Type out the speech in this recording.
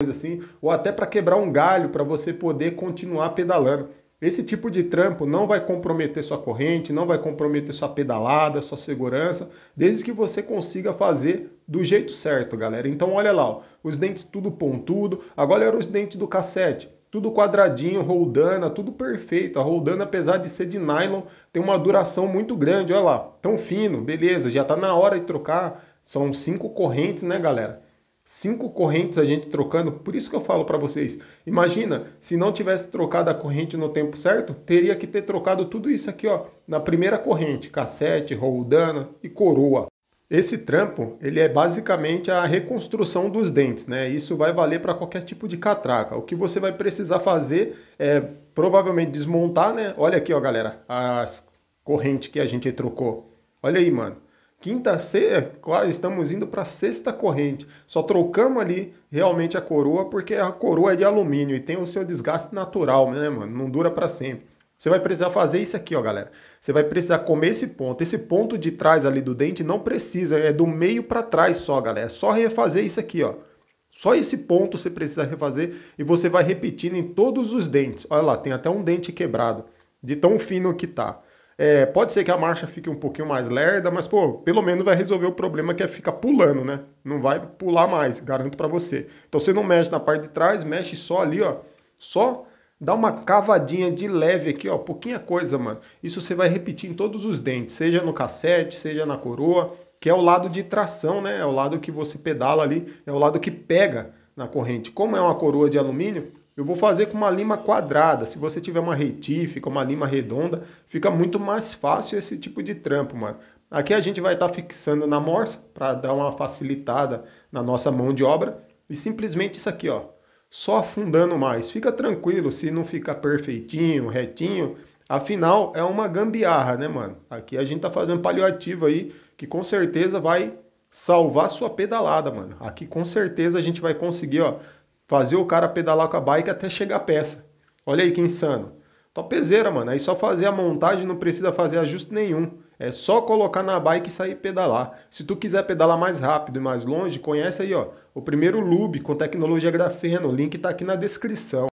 coisa assim, ou até para quebrar um galho para você poder continuar pedalando. Esse tipo de trampo não vai comprometer sua corrente, não vai comprometer sua pedalada, sua segurança, desde que você consiga fazer do jeito certo, galera. Então olha lá, ó, os dentes tudo pontudo, agora eram os dentes do cassete, tudo quadradinho, roldana, tudo perfeito. A roldana, apesar de ser de nylon, tem uma duração muito grande, olha lá, tão fino, beleza, já está na hora de trocar, são cinco correntes, né, galera? cinco correntes a gente trocando. Por isso que eu falo para vocês, imagina, se não tivesse trocado a corrente no tempo certo, teria que ter trocado tudo isso aqui, ó, na primeira corrente, cassete, roldana e coroa. Esse trampo, ele é basicamente a reconstrução dos dentes, né? Isso vai valer para qualquer tipo de catraca. O que você vai precisar fazer é provavelmente desmontar, né? Olha aqui, ó, galera, as correntes que a gente trocou. Olha aí, mano. Quinta, sexta, é, estamos indo para sexta corrente. Só trocamos ali realmente a coroa, porque a coroa é de alumínio e tem o seu desgaste natural, né, mano? Não dura para sempre. Você vai precisar fazer isso aqui, ó, galera. Você vai precisar comer esse ponto. Esse ponto de trás ali do dente não precisa, é do meio para trás só, galera. É só refazer isso aqui, ó. Só esse ponto você precisa refazer e você vai repetindo em todos os dentes. Olha lá, tem até um dente quebrado, de tão fino que tá. É, pode ser que a marcha fique um pouquinho mais lerda, mas pô, pelo menos vai resolver o problema que é ficar pulando, né? Não vai pular mais, garanto para você. Então você não mexe na parte de trás, mexe só ali, ó, só Dá uma cavadinha de leve aqui, ó, pouquinha coisa, mano. Isso você vai repetir em todos os dentes, seja no cassete, seja na coroa, que é o lado de tração, né? É o lado que você pedala ali, é o lado que pega na corrente. Como é uma coroa de alumínio, eu vou fazer com uma lima quadrada. Se você tiver uma retífica, uma lima redonda, fica muito mais fácil esse tipo de trampo, mano. Aqui a gente vai estar tá fixando na morsa para dar uma facilitada na nossa mão de obra e simplesmente isso aqui, ó, só afundando mais. Fica tranquilo se não ficar perfeitinho, retinho. Afinal, é uma gambiarra, né, mano? Aqui a gente tá fazendo paliativo aí, que com certeza vai salvar sua pedalada, mano. Aqui com certeza a gente vai conseguir, ó, Fazer o cara pedalar com a bike até chegar a peça. Olha aí que insano. Topzeira, mano. Aí só fazer a montagem, não precisa fazer ajuste nenhum. É só colocar na bike e sair pedalar. Se tu quiser pedalar mais rápido e mais longe, conhece aí, ó, o primeiro Lube com tecnologia grafeno. O link tá aqui na descrição.